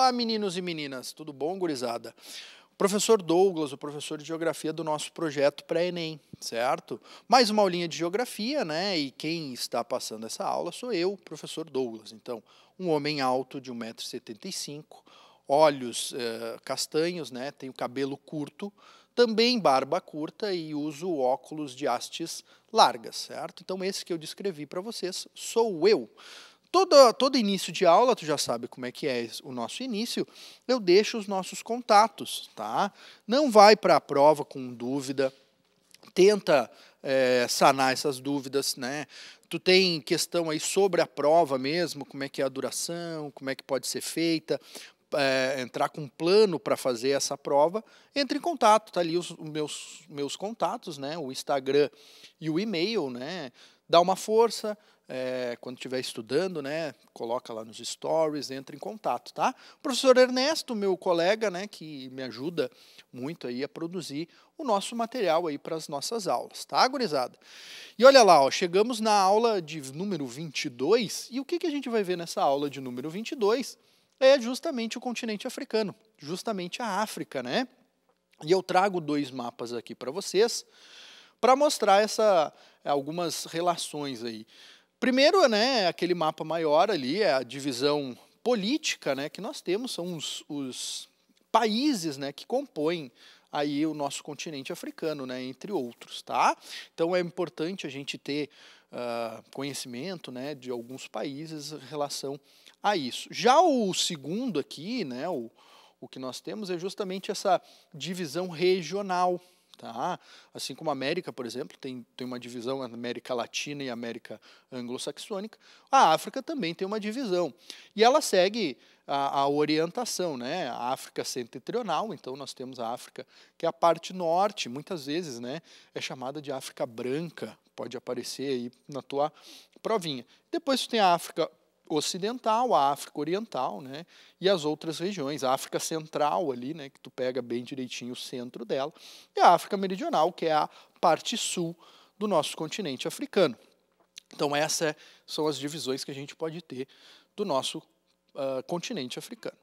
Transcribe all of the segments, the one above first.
Olá, meninos e meninas, tudo bom, gurizada? O professor Douglas, o professor de geografia do nosso projeto pré-ENEM, certo? Mais uma aulinha de geografia, né? E quem está passando essa aula sou eu, professor Douglas. Então, um homem alto de 1,75m, olhos eh, castanhos, né? Tenho cabelo curto, também barba curta e uso óculos de hastes largas, certo? Então, esse que eu descrevi para vocês sou eu. Todo, todo início de aula, tu já sabe como é que é o nosso início, eu deixo os nossos contatos, tá? Não vai para a prova com dúvida, tenta é, sanar essas dúvidas, né? Tu tem questão aí sobre a prova mesmo, como é que é a duração, como é que pode ser feita, é, entrar com um plano para fazer essa prova, entre em contato, tá ali os, os meus, meus contatos, né? O Instagram e o e-mail, né? Dá uma força, é, quando estiver estudando, né, coloca lá nos stories, entra em contato, tá? O professor Ernesto, meu colega, né, que me ajuda muito aí a produzir o nosso material aí para as nossas aulas, tá, gurizada? E olha lá, ó, chegamos na aula de número 22, e o que, que a gente vai ver nessa aula de número 22? É justamente o continente africano, justamente a África, né? E eu trago dois mapas aqui para vocês para mostrar essa, algumas relações aí. Primeiro, né, aquele mapa maior ali é a divisão política, né, que nós temos são os, os países, né, que compõem aí o nosso continente africano, né, entre outros, tá? Então é importante a gente ter uh, conhecimento, né, de alguns países em relação a isso. Já o segundo aqui, né, o, o que nós temos é justamente essa divisão regional, Tá? Assim como a América, por exemplo, tem, tem uma divisão América Latina e América Anglo-Saxônica, a África também tem uma divisão. E ela segue a, a, orientação, né? A África setentrional, então nós temos a África, que é a parte norte, muitas vezes, né? É chamada de África branca, pode aparecer aí na tua provinha. Depois tu tem a África ocidental, a África oriental, né, e as outras regiões, a África central ali, né, que tu pega bem direitinho o centro dela, e a África meridional, que é a parte sul do nosso continente africano. Então essas são as divisões que a gente pode ter do nosso uh, continente africano.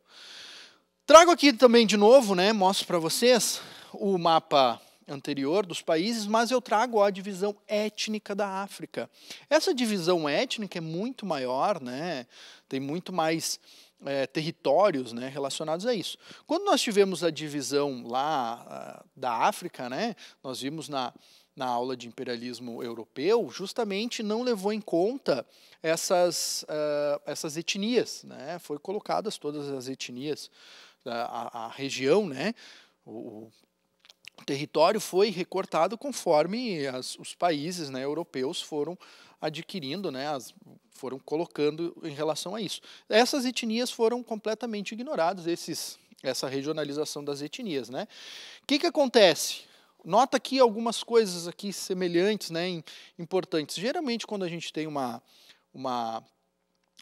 Trago aqui também de novo, né, mostro para vocês o mapa anterior dos países, mas eu trago a divisão étnica da África. Essa divisão étnica é muito maior, né? tem muito mais é, territórios né, relacionados a isso. Quando nós tivemos a divisão lá da África, né, nós vimos na, na aula de imperialismo europeu, justamente não levou em conta essas, uh, essas etnias. Né, foi colocadas todas as etnias, a, a região, né, o, o território foi recortado conforme as, os países né, europeus foram adquirindo, né, as, foram colocando em relação a isso. Essas etnias foram completamente ignoradas, esses, essa regionalização das etnias. O né. que, que acontece? Nota aqui algumas coisas aqui semelhantes, né, importantes. Geralmente, quando a gente tem uma, uma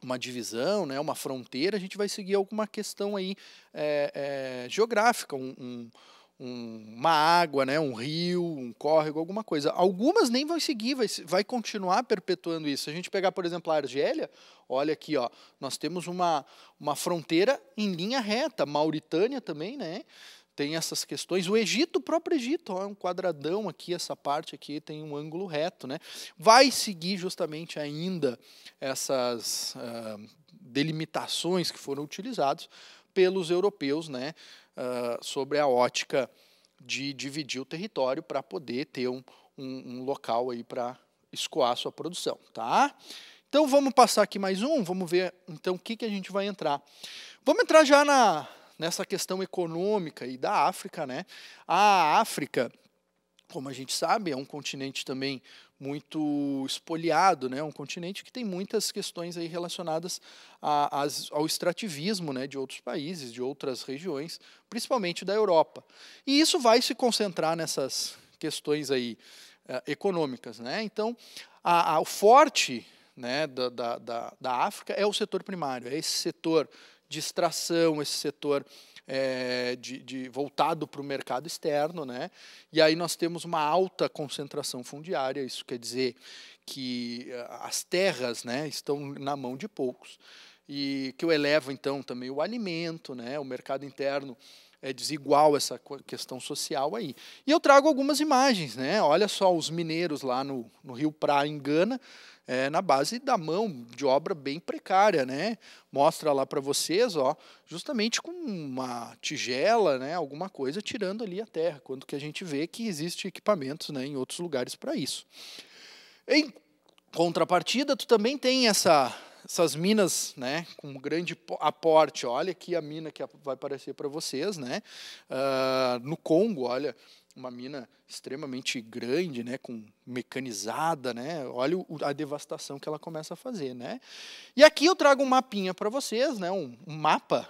uma divisão, né, uma fronteira, a gente vai seguir alguma questão aí é, é, geográfica, um, um, um, uma água, né, um rio, um córrego, alguma coisa. Algumas nem vão seguir, vai, vai continuar perpetuando isso. Se a gente pegar, por exemplo, a Argélia, olha aqui, ó, nós temos uma, uma fronteira em linha reta, Mauritânia também, né? Tem essas questões. O Egito, o próprio Egito, ó, é um quadradão aqui, essa parte aqui tem um ângulo reto, né? Vai seguir justamente ainda essas uh, delimitações que foram utilizadas pelos europeus, né? uh, sobre a ótica de dividir o território para poder ter um, um, um local aí para escoar a sua produção, tá? Então vamos passar aqui mais um, vamos ver então o que, que a gente vai entrar. Vamos entrar já na, nessa questão econômica e da África, né? A África, como a gente sabe, é um continente também muito espoliado, né? Um continente que tem muitas questões aí relacionadas a, a, ao extrativismo, né? De outros países, de outras regiões, principalmente da Europa. E isso vai se concentrar nessas questões aí eh, econômicas, né? Então, a, o forte né, da, da, da África é o setor primário, é esse setor de extração, esse setor é, de, de, voltado para o mercado externo, né? E aí nós temos uma alta concentração fundiária, isso quer dizer que eh, as terras, né, estão na mão de poucos e que eu elevo então também o alimento, né? O mercado interno é desigual essa questão social aí. E eu trago algumas imagens, né? Olha só os mineiros lá no, no Rio Pra, em Gana, é, na base da mão de obra bem precária, né? Mostra lá para vocês, ó, justamente com uma tigela, né, alguma coisa tirando ali a terra, quando que a gente vê que existe equipamentos, né, em outros lugares para isso. Em contrapartida, tu também tem essa essas minas, né, com grande aporte. Olha aqui a mina que vai aparecer para vocês, né, uh, no Congo. Olha, uma mina extremamente grande, né, com mecanizada, né? Olha o, a devastação que ela começa a fazer, né? E aqui eu trago um mapinha para vocês, né, um, um mapa,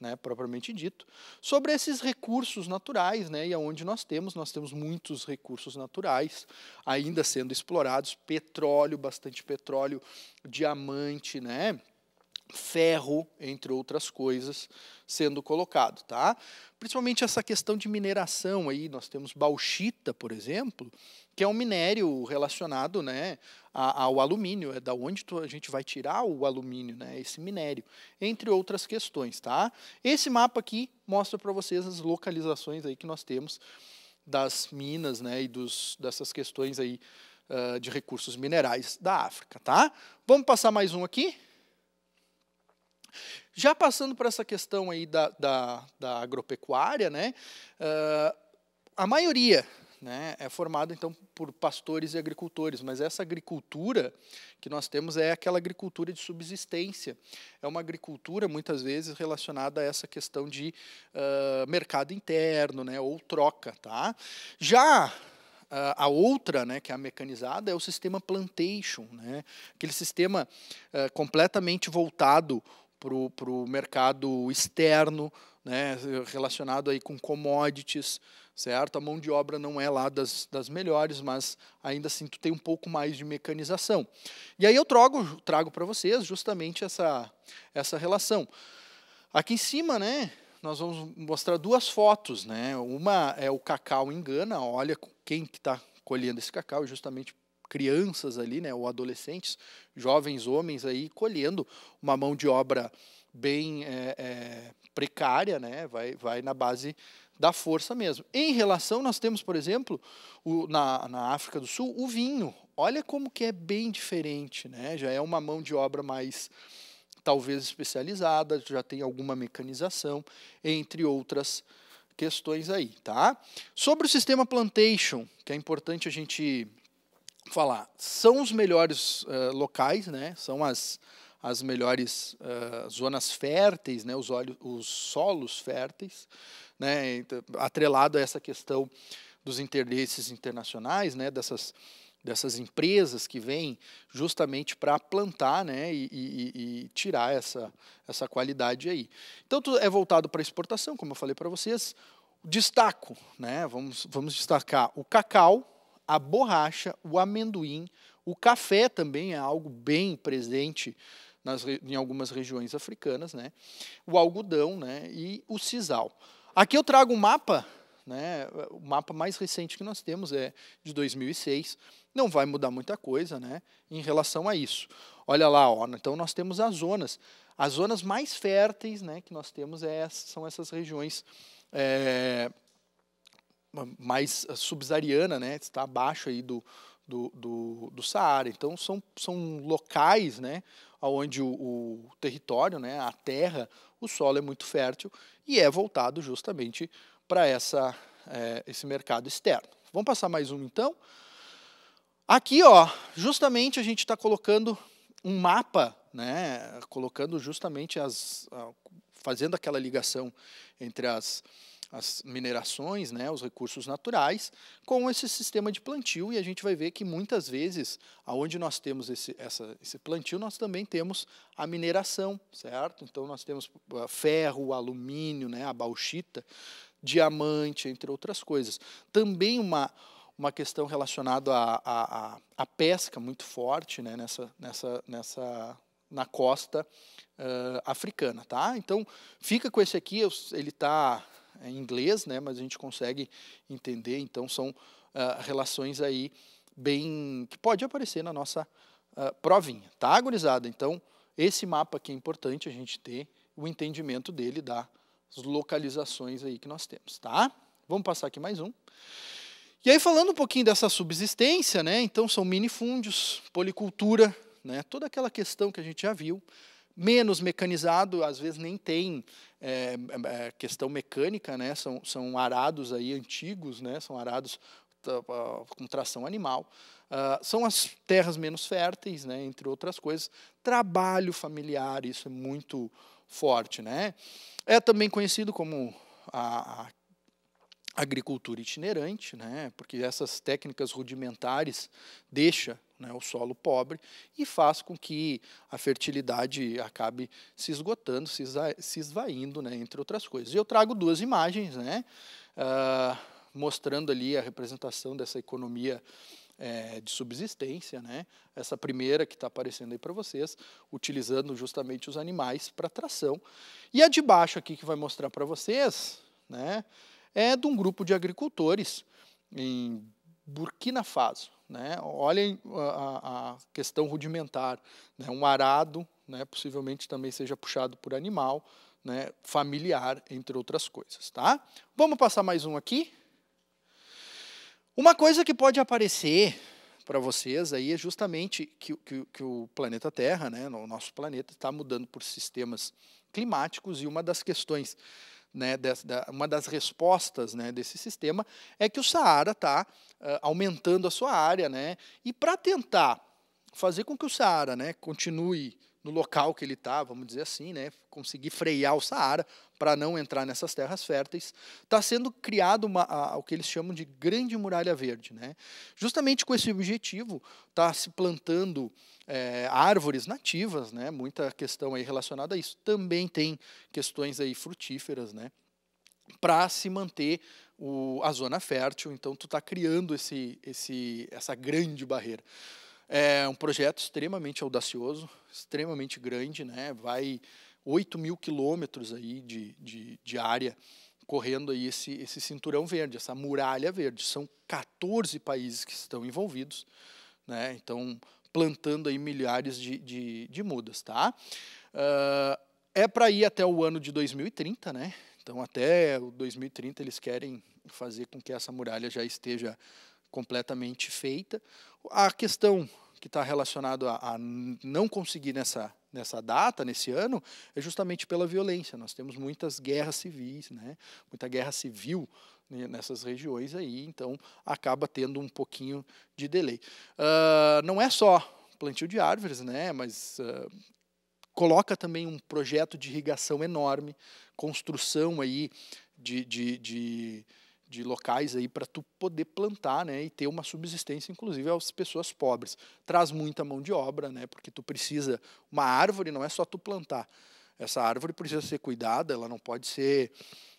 né, propriamente dito, sobre esses recursos naturais, né, e aonde nós temos, nós temos muitos recursos naturais ainda sendo explorados, petróleo, bastante petróleo, diamante, né? ferro, entre outras coisas, sendo colocado, tá? Principalmente essa questão de mineração aí, nós temos bauxita, por exemplo, que é um minério relacionado, né, ao alumínio, é da onde a gente vai tirar o alumínio, né, esse minério, entre outras questões, tá? Esse mapa aqui mostra para vocês as localizações aí que nós temos das minas, né, e dos, dessas questões aí uh, de recursos minerais da África, tá? Vamos passar mais um aqui? Já passando para essa questão aí da, da, da agropecuária, né, uh, a maioria né, é formada então por pastores e agricultores, mas essa agricultura que nós temos é aquela agricultura de subsistência. É uma agricultura muitas vezes relacionada a essa questão de uh, mercado interno, né, ou troca, tá? Já ah, a outra, né, que é a mecanizada, é o sistema plantation, né, aquele sistema uh, completamente voltado para o mercado externo, né, relacionado aí com commodities, certo? A mão de obra não é lá das, das melhores, mas ainda assim tu tem um pouco mais de mecanização. E aí eu trago, trago para vocês justamente essa, essa relação. Aqui em cima, né, nós vamos mostrar duas fotos, né? Uma é o cacau em Gana, olha quem que está colhendo esse cacau, justamente crianças ali, né, ou adolescentes, jovens homens aí colhendo uma mão de obra bem é, é, precária, né, vai, vai na base da força mesmo. Em relação, nós temos, por exemplo, o, na, na África do Sul, o vinho. Olha como que é bem diferente, né? Já é uma mão de obra mais talvez especializada, já tem alguma mecanização, entre outras questões aí, tá? Sobre o sistema plantation, que é importante a gente falar. São os melhores uh, locais, né? são as, as melhores uh, zonas férteis, né? os, olhos, os solos férteis, né? Então, atrelado a essa questão dos interesses internacionais, né? dessas, dessas empresas que vêm justamente para plantar né? E, e, e, tirar essa, essa qualidade aí. Então, tudo é voltado para exportação, como eu falei para vocês. Destaco, né? vamos, vamos destacar o cacau, a borracha, o amendoim, o café também é algo bem presente nas, em algumas regiões africanas, né? O algodão, né? E o sisal. Aqui eu trago um mapa, né? O mapa mais recente que nós temos é de 2006. Não vai mudar muita coisa, né? Em relação a isso. Olha lá, ó, então nós temos as zonas. As zonas mais férteis, né? Que nós temos é, são essas regiões é, mais eh, subsaariana, né, está abaixo aí do, do, do, do Saara. Então, são, são locais né, onde o, o, território, né, a terra, o solo é muito fértil e é voltado justamente para essa é, esse mercado externo. Vamos passar mais um, então? Aqui, ó, justamente a gente está colocando um mapa, né, colocando justamente as... fazendo aquela ligação entre as as minerações, né, os recursos naturais, com esse sistema de plantio. E a gente vai ver que muitas vezes, aonde nós temos esse, essa, esse plantio, nós também temos a mineração, certo? Então nós temos ah, ferro, alumínio, né, a bauxita, diamante, entre outras coisas. Também uma, uma questão relacionada à, à, à pesca muito forte né, nessa, nessa, nessa, na costa uh, africana, tá? Então fica com esse aqui, ele está em inglês, né, mas a gente consegue entender, então são uh, relações aí bem que pode aparecer na nossa uh, provinha, tá, agonizada Então, esse mapa aqui é importante a gente ter o entendimento dele das localizações aí que nós temos, tá? Vamos passar aqui mais um. E aí falando um pouquinho dessa subsistência, né? Então são minifúndios, policultura, né? Toda aquela questão que a gente já viu menos mecanizado, às vezes nem tem é, é, é, questão mecânica, né? São, são arados aí antigos, né? São arados tá, com tração animal. Uh, são as terras menos férteis, né, entre outras coisas. Trabalho familiar, isso é muito forte. Né? É também conhecido como a, a agricultura itinerante, né, porque essas técnicas rudimentares deixam né, o solo pobre, e faz com que a fertilidade acabe se esgotando, se, esvaindo, né, entre outras coisas. E eu trago duas imagens, né, uh, mostrando ali a representação dessa economia é, de subsistência, né? Essa primeira que está aparecendo aí para vocês, utilizando justamente os animais para tração. E a de baixo aqui que vai mostrar para vocês, né? É de um grupo de agricultores em Burkina Faso, né? Olhem a, a questão rudimentar. Né? Um arado né, possivelmente também seja puxado por animal, né, familiar, entre outras coisas. Tá? Vamos passar mais um aqui? Uma coisa que pode aparecer para vocês aí é justamente que, que, que o planeta Terra, né, o nosso planeta, está mudando por sistemas climáticos e uma das questões né, dessa, uma das respostas né, desse sistema é que o Saara está uh, ah, aumentando a sua área, né, e para tentar fazer com que o Saara né, continue no local que ele está, vamos dizer assim, né, conseguir frear o Saara para não entrar nessas terras férteis, está sendo criado uma, a, o que eles chamam de Grande Muralha Verde. Né? Justamente com esse objetivo, está se plantando é, árvores nativas, né? muita questão aí relacionada a isso. Também tem questões aí frutíferas, né? para se manter o, a zona fértil. Então, tu está criando esse, esse, essa grande barreira. É um projeto extremamente audacioso, extremamente grande, né? Vai 8 mil quilômetros aí de, de, de área correndo aí esse, esse cinturão verde, essa muralha verde. São 14 países que estão envolvidos, né? Então, plantando aí milhares de, de, de mudas, tá? Uh, é para ir até o ano de 2030, né? Então, até o 2030 eles querem fazer com que essa muralha já esteja completamente feita. A questão que está relacionada a não conseguir nessa, nessa data, nesse ano, é justamente pela violência. Nós temos muitas guerras civis, né? muita guerra civil né, nessas regiões aí, então acaba tendo um pouquinho de delay. Uh, não é só plantio de árvores, né? mas uh, coloca também um projeto de irrigação enorme, construção aí de, de, de de locais aí para tu poder plantar, né, e ter uma subsistência inclusive às pessoas pobres. Traz muita mão de obra, né, porque tu precisa uma árvore não é só tu plantar. Essa árvore precisa ser cuidada, ela não pode ser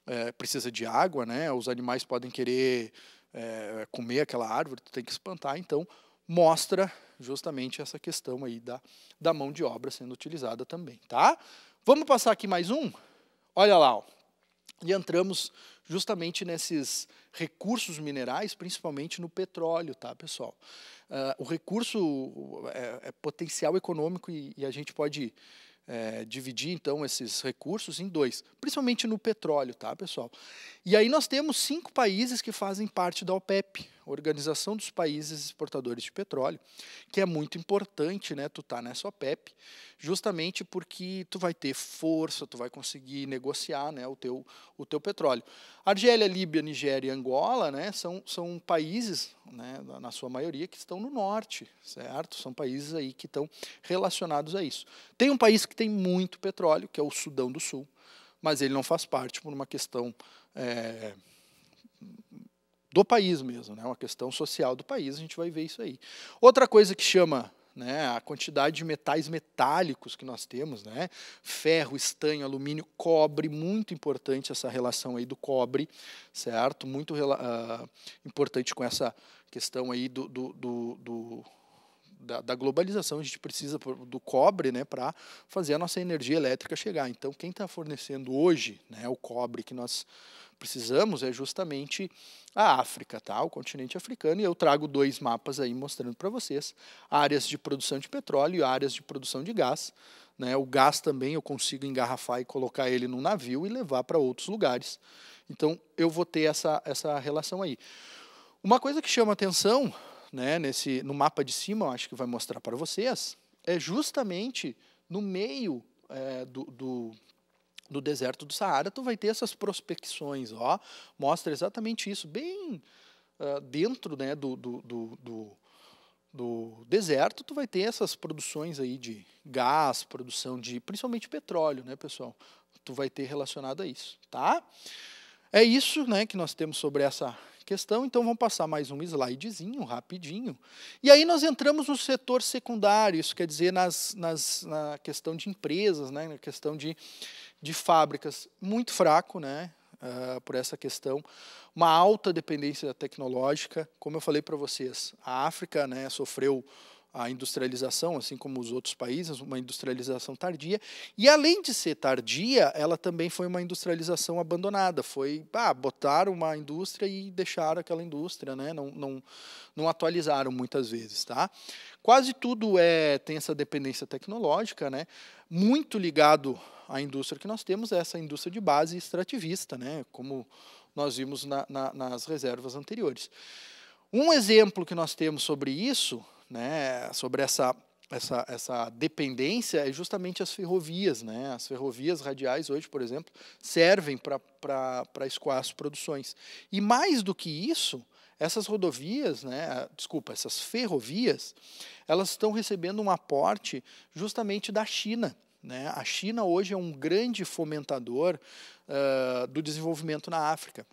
é, precisa de água, né? Os animais podem querer é, comer aquela árvore, tu tem que espantar. Então mostra justamente essa questão aí da, da mão de obra sendo utilizada também, tá? Vamos passar aqui mais um. Olha lá, ó. e entramos justamente nesses recursos minerais, principalmente no petróleo, tá, pessoal? Uh, o recurso é, é potencial econômico e, e, a gente pode é, dividir então esses recursos em dois, principalmente no petróleo, tá, pessoal? E aí nós temos cinco países que fazem parte da OPEP, Organização dos Países Exportadores de Petróleo, que é muito importante, né, tu tá nessa OPEP, justamente porque tu vai ter força, tu vai conseguir negociar, né, o teu, o teu petróleo. Argélia, Líbia, Nigéria e Angola, né, são, são países, né, na sua maioria, que estão no norte, certo? São países aí que estão relacionados a isso. Tem um país que tem muito petróleo, que é o Sudão do Sul, mas ele não faz parte por uma questão... É, do país mesmo, né? uma questão social do país, a gente vai ver isso aí. Outra coisa que chama né, a quantidade de metais metálicos que nós temos, né, ferro, estanho, alumínio, cobre, muito importante essa relação aí do cobre, certo? Muito uh, importante com essa questão aí do, do, do, do da, da, globalização, a gente precisa do cobre né, para fazer a nossa energia elétrica chegar. Então, quem está fornecendo hoje né, o cobre que nós precisamos é justamente a África, tá? o continente africano, e eu trago dois mapas aí mostrando para vocês áreas de produção de petróleo e áreas de produção de gás. Né? O gás também eu consigo engarrafar e colocar ele num navio e levar para outros lugares. Então eu vou ter essa, essa relação aí. Uma coisa que chama atenção né, nesse, no mapa de cima, eu acho que vai mostrar para vocês, é justamente no meio é, do, do, do deserto do Saara, tu vai ter essas prospecções, ó, mostra exatamente isso, bem uh, dentro né, do, do, do, do, deserto, tu vai ter essas produções aí de gás, produção de, principalmente petróleo, né, pessoal? Tu vai ter relacionado a isso, tá? É isso, né, que nós temos sobre essa questão, então vamos passar mais um slidezinho rapidinho. E aí nós entramos no setor secundário, isso quer dizer nas, nas, na questão de empresas, né, na questão de de fábricas muito fraco, né? Uh, por essa questão, uma alta dependência tecnológica, como eu falei para vocês, a África, né, sofreu a industrialização, assim como os outros países, uma industrialização tardia. E além de ser tardia, ela também foi uma industrialização abandonada. Foi, ah, uma indústria e deixar aquela indústria, né? Não, não, não atualizaram muitas vezes, tá? Quase tudo é tem essa dependência tecnológica, né? Muito ligado a indústria que nós temos é essa indústria de base extrativista, né, como nós vimos na, na, nas reservas anteriores. Um exemplo que nós temos sobre isso, né, sobre essa, essa, essa dependência, é justamente as ferrovias. Né? As ferrovias radiais, hoje, por exemplo, servem para escoar as produções. E mais do que isso, essas rodovias, né, desculpa, essas ferrovias, elas estão recebendo um aporte justamente da China. Né? A China hoje é um grande fomentador uh, do desenvolvimento na África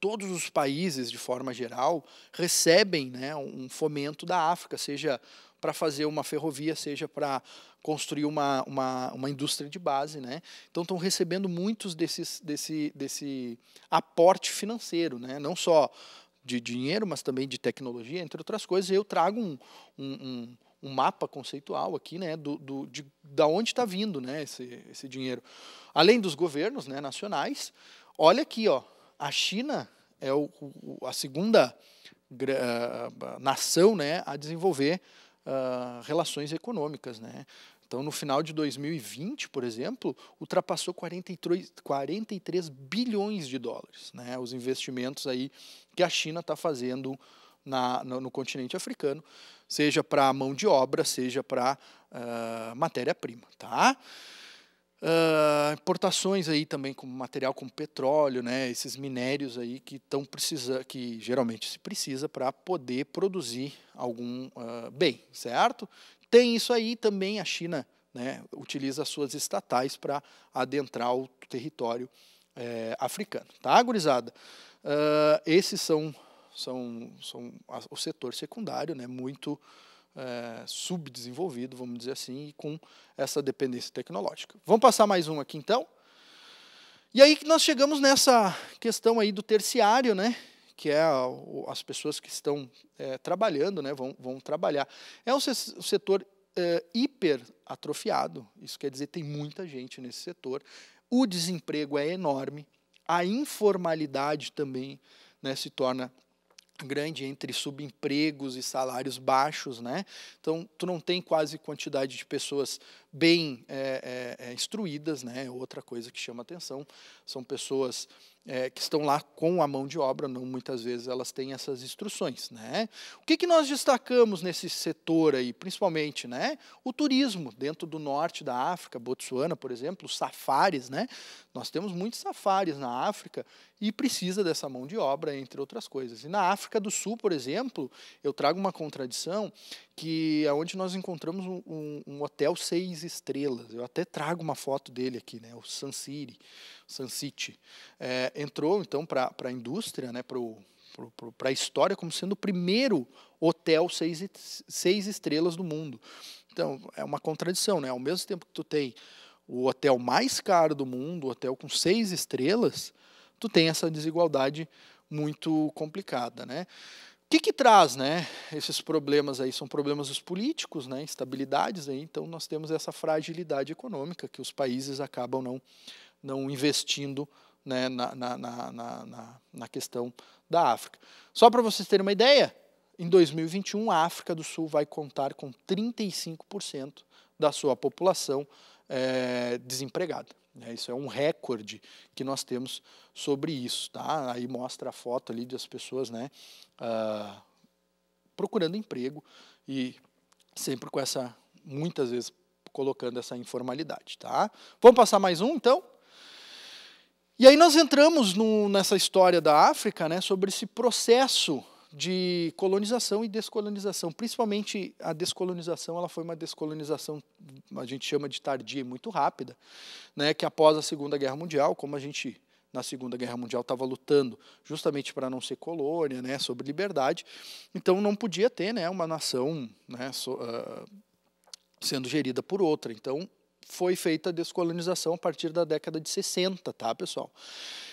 todos os países, de forma geral, recebem né, um fomento da África, seja para fazer uma ferrovia, seja para construir uma, uma, uma, indústria de base. Né? Então, estão recebendo muitos desses, desse, desse aporte financeiro, né? não só de dinheiro, mas também de tecnologia, entre outras coisas. Eu trago um, um, um um mapa conceitual aqui, né, do, do de, da onde está vindo, né, esse, esse dinheiro. Além dos governos, né, nacionais, olha aqui, ó, a China é o, o, a segunda eh, nação, né, a desenvolver uh, relações econômicas, né. Então, no final de 2020, por exemplo, ultrapassou 43, 43 bilhões de dólares, né, os investimentos aí que a China está fazendo na, no, no, continente africano, seja para mão de obra, seja para uh, ah, matéria-prima. Tá? Uh, importações aí também como material como petróleo, né, esses minérios aí que tão precisa, que geralmente se precisa para poder produzir algum uh, bem, certo? Tem isso aí também a China, né, utiliza suas estatais para adentrar o território é, africano, tá, gurizada? esses são são, são o setor secundário, né, muito é, subdesenvolvido, vamos dizer assim, e com essa dependência tecnológica. Vamos passar mais um aqui, então? E aí que nós chegamos nessa questão aí do terciário, né, que é a, as pessoas que estão é, trabalhando, né, vão, vão trabalhar. É um setor é, hiperatrofiado, isso quer dizer tem muita gente nesse setor. O desemprego é enorme, a informalidade também né, se torna grande entre subempregos e salários baixos, né? Então tu não tem quase quantidade de pessoas bem é, é, instruídas, né? É outra coisa que chama atenção são pessoas é, que estão lá com a mão de obra, não muitas vezes elas têm essas instruções. Né? O que, que nós destacamos nesse setor aí, principalmente? Né? O turismo, dentro do norte da África, Botsuana, por exemplo, os safaris. Né? Nós temos muitos safaris na África e precisa dessa mão de obra, entre outras coisas. E na África do Sul, por exemplo, eu trago uma contradição que é onde nós encontramos um, um, um hotel seis estrelas. Eu até trago uma foto dele aqui, né? o Sansiri Sun City, é, entrou então para a indústria, né, para a história, como sendo o primeiro hotel seis, seis estrelas do mundo. Então, é uma contradição, né? Ao mesmo tempo que tu tem o hotel mais caro do mundo, o hotel com seis estrelas, tu tem essa desigualdade muito complicada, né? O que, que traz, né? Esses problemas aí são problemas dos políticos, né? Instabilidades aí. Então nós temos essa fragilidade econômica que os países acabam não não investindo né, na, na, na, na, questão da África. Só para vocês terem uma ideia, em 2021, a África do Sul vai contar com 35% da sua população é, desempregada. Né? Isso é um recorde que nós temos sobre isso. Tá? Aí mostra a foto ali das pessoas né, uh, procurando emprego e sempre com essa, muitas vezes, colocando essa informalidade. Tá? Vamos passar mais um, então? E aí nós entramos no, nessa história da África né, sobre esse processo de colonização e descolonização. Principalmente a descolonização, ela foi uma descolonização, a gente chama de tardia e muito rápida, né, que após a Segunda Guerra Mundial, como a gente na Segunda Guerra Mundial estava lutando justamente para não ser colônia, né, sobre liberdade, então não podia ter né, uma nação né, so, uh, sendo gerida por outra. Então foi feita a descolonização a partir da década de 60, tá, pessoal?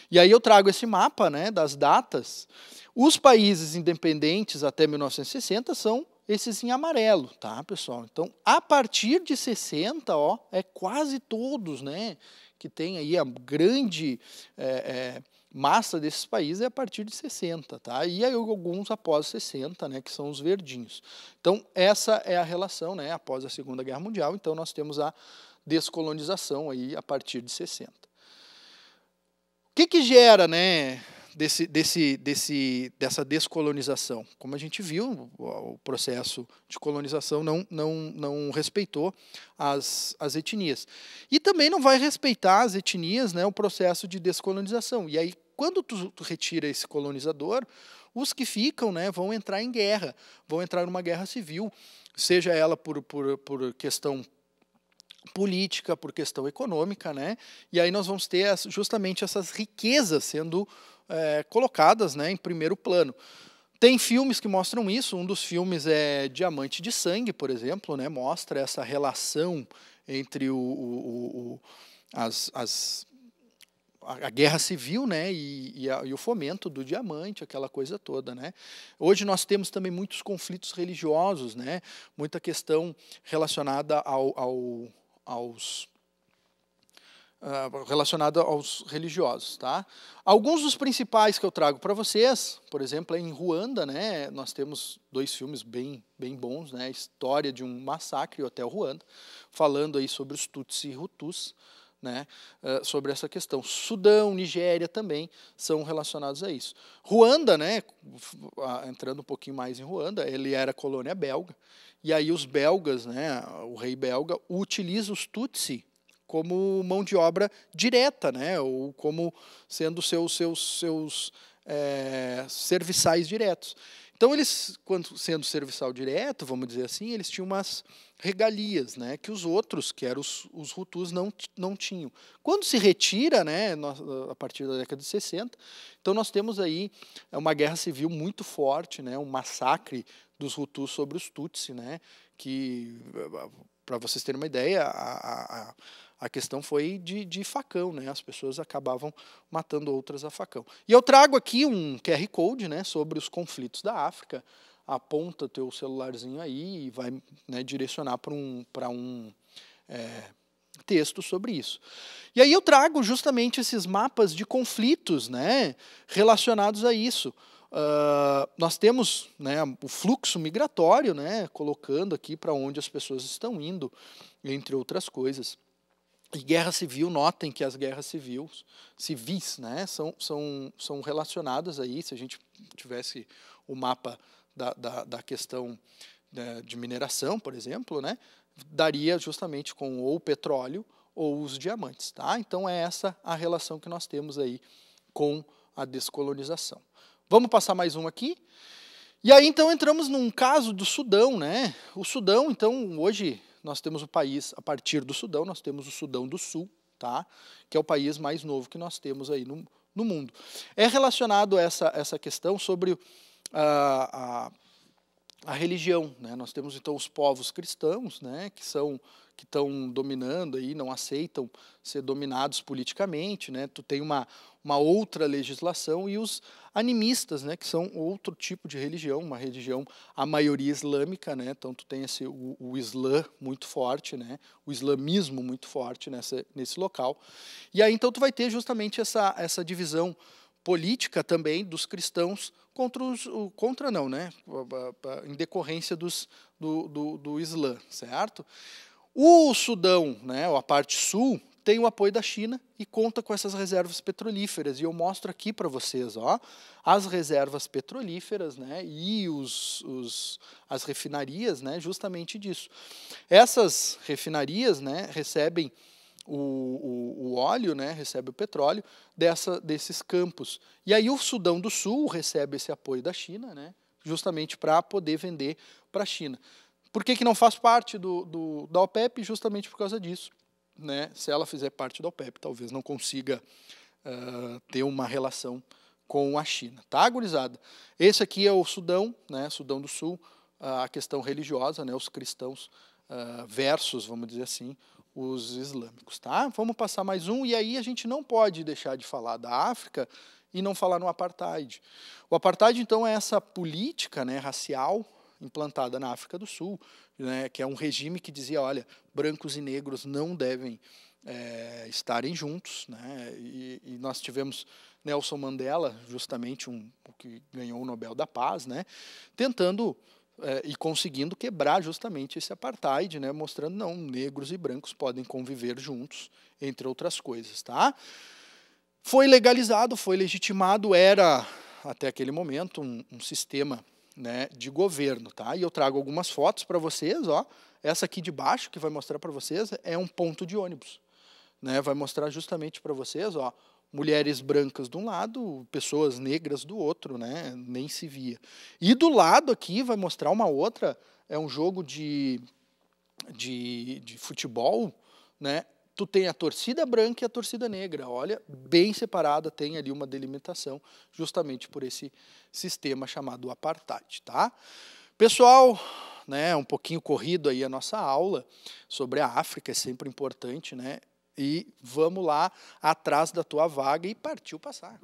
E aí eu trago esse mapa, né, das datas. Os países independentes até 1960 são esses em amarelo, tá, pessoal? Então, a partir de 60, ó, é quase todos, né, que tem aí a grande é, é, massa desses países é a partir de 60, tá? E aí alguns após 60, né, que são os verdinhos. Então, essa é a relação, né, após a Segunda Guerra Mundial, então nós temos a descolonização aí a partir de 60. O que, que gera né, desse, desse, desse, dessa descolonização? Como a gente viu, o processo de colonização não, não, não respeitou as, as etnias. E também não vai respeitar as etnias né, o processo de descolonização. E aí, quando tu, tu retira esse colonizador, os que ficam né, vão entrar em guerra, vão entrar numa guerra civil, seja ela por, por, por questão política, por questão econômica, né? E aí nós vamos ter justamente essas riquezas sendo é, colocadas, né, em primeiro plano. Tem filmes que mostram isso. Um dos filmes é Diamante de Sangue, por exemplo, né? Mostra essa relação entre o, o, o as, as a guerra civil né, e, e, a, e, o fomento do diamante, aquela coisa toda. Né? Hoje nós temos também muitos conflitos religiosos, né? muita questão relacionada ao, ao, aos ah, relacionado aos religiosos, tá? Alguns dos principais que eu trago para vocês, por exemplo, é em Ruanda, né? Nós temos dois filmes bem bem bons, né? História de um massacre o Hotel Ruanda, falando aí sobre os Tutsi e Hutus né, eh, sobre essa questão. Sudão, Nigéria também são relacionados a isso. Ruanda, né, entrando um pouquinho mais em Ruanda, ele era colônia belga, e aí os belgas, né, o rei belga, utiliza os Tutsi como mão de obra direta, né, ou como sendo seus, seus, eh, seus é, serviçais diretos. Então, eles, quando sendo serviçal direto, vamos dizer assim, eles tinham umas regalias, né, que os outros, que eram os, os Hutus, não, não tinham. Quando se retira, né, a partir da década de 60, então nós temos aí é uma guerra civil muito forte, né, um massacre dos Hutus sobre os Tutsi, né, que, para vocês terem uma ideia, a, a, a questão foi de, de, facão, né, as pessoas acabavam matando outras a facão. E eu trago aqui um QR Code, né, sobre os conflitos da África, aponta teu celularzinho aí e vai né, direcionar para um, pra um é, texto sobre isso. E aí eu trago justamente esses mapas de conflitos né, relacionados a isso. Uh, nós temos né, o fluxo migratório, né, colocando aqui para onde as pessoas estão indo, entre outras coisas. E guerra civil, notem que as guerras civis, civis né, são, são, são relacionadas aí, se a gente tivesse o mapa da, da, da questão né, de mineração, por exemplo, né, daria justamente com ou petróleo ou os diamantes. Tá? Então é essa a relação que nós temos aí com a descolonização. Vamos passar mais um aqui. E aí então entramos num caso do Sudão, né? O Sudão, então, hoje nós temos o país a partir do Sudão, nós temos o Sudão do Sul, tá? Que é o país mais novo que nós temos aí no, no mundo. É relacionado essa essa questão sobre a, a, a religião. Né? Nós temos então os povos cristãos, né, que são que estão dominando aí, não aceitam ser dominados politicamente, né? Tu tem uma, uma outra legislação e os animistas, né, que são outro tipo de religião, uma religião a maioria islâmica, né? Então tu tem esse o, o islã muito forte, né? O islamismo muito forte nessa nesse local. E aí então tu vai ter justamente essa essa divisão política também dos cristãos contra os. Contra não, né? Em decorrência dos, do, do, do Islã, certo? O Sudão, né, ou a parte sul, tem o apoio da China e conta com essas reservas petrolíferas. E eu mostro aqui para vocês ó, as reservas petrolíferas né, e os, os, as refinarias, né, justamente disso. Essas refinarias né, recebem o, o, o, óleo, né, recebe o petróleo dessa, desses campos. E aí o Sudão do Sul recebe esse apoio da China, né, justamente para poder vender para a China. Por que, que não faz parte do, do, da OPEP? Justamente por causa disso. Né? Se ela fizer parte da OPEP, talvez não consiga uh, ter uma relação com a China. Tá, gurizada? Esse aqui é o Sudão, né, Sudão do Sul, a questão religiosa, né, os cristãos uh, versus, vamos dizer assim, os islâmicos, tá? Vamos passar mais um e aí a gente não pode deixar de falar da África e não falar no apartheid. O apartheid então é essa política, né, racial implantada na África do Sul, né, que é um regime que dizia, olha, brancos e negros não devem é, estarem juntos, né? E, e, nós tivemos Nelson Mandela, justamente um que ganhou o Nobel da Paz, né, tentando é, e conseguindo quebrar justamente esse apartheid, né, mostrando não, negros e brancos podem conviver juntos, entre outras coisas, tá? Foi legalizado, foi legitimado, era até aquele momento um, um sistema né, de governo, tá? E eu trago algumas fotos para vocês, ó. Essa aqui de baixo que vai mostrar para vocês é um ponto de ônibus, né? Vai mostrar justamente para vocês, ó, mulheres brancas de um lado, pessoas negras do outro, né? Nem se via. E do lado aqui vai mostrar uma outra, é um jogo de, de, de futebol, né? Tu tem a torcida branca e a torcida negra. Olha, bem separada, tem ali uma delimitação, justamente por esse sistema chamado apartheid, tá? Pessoal, né, um pouquinho corrido aí a nossa aula sobre a África, é sempre importante, né? e vamos lá atrás da tua vaga e partiu passar.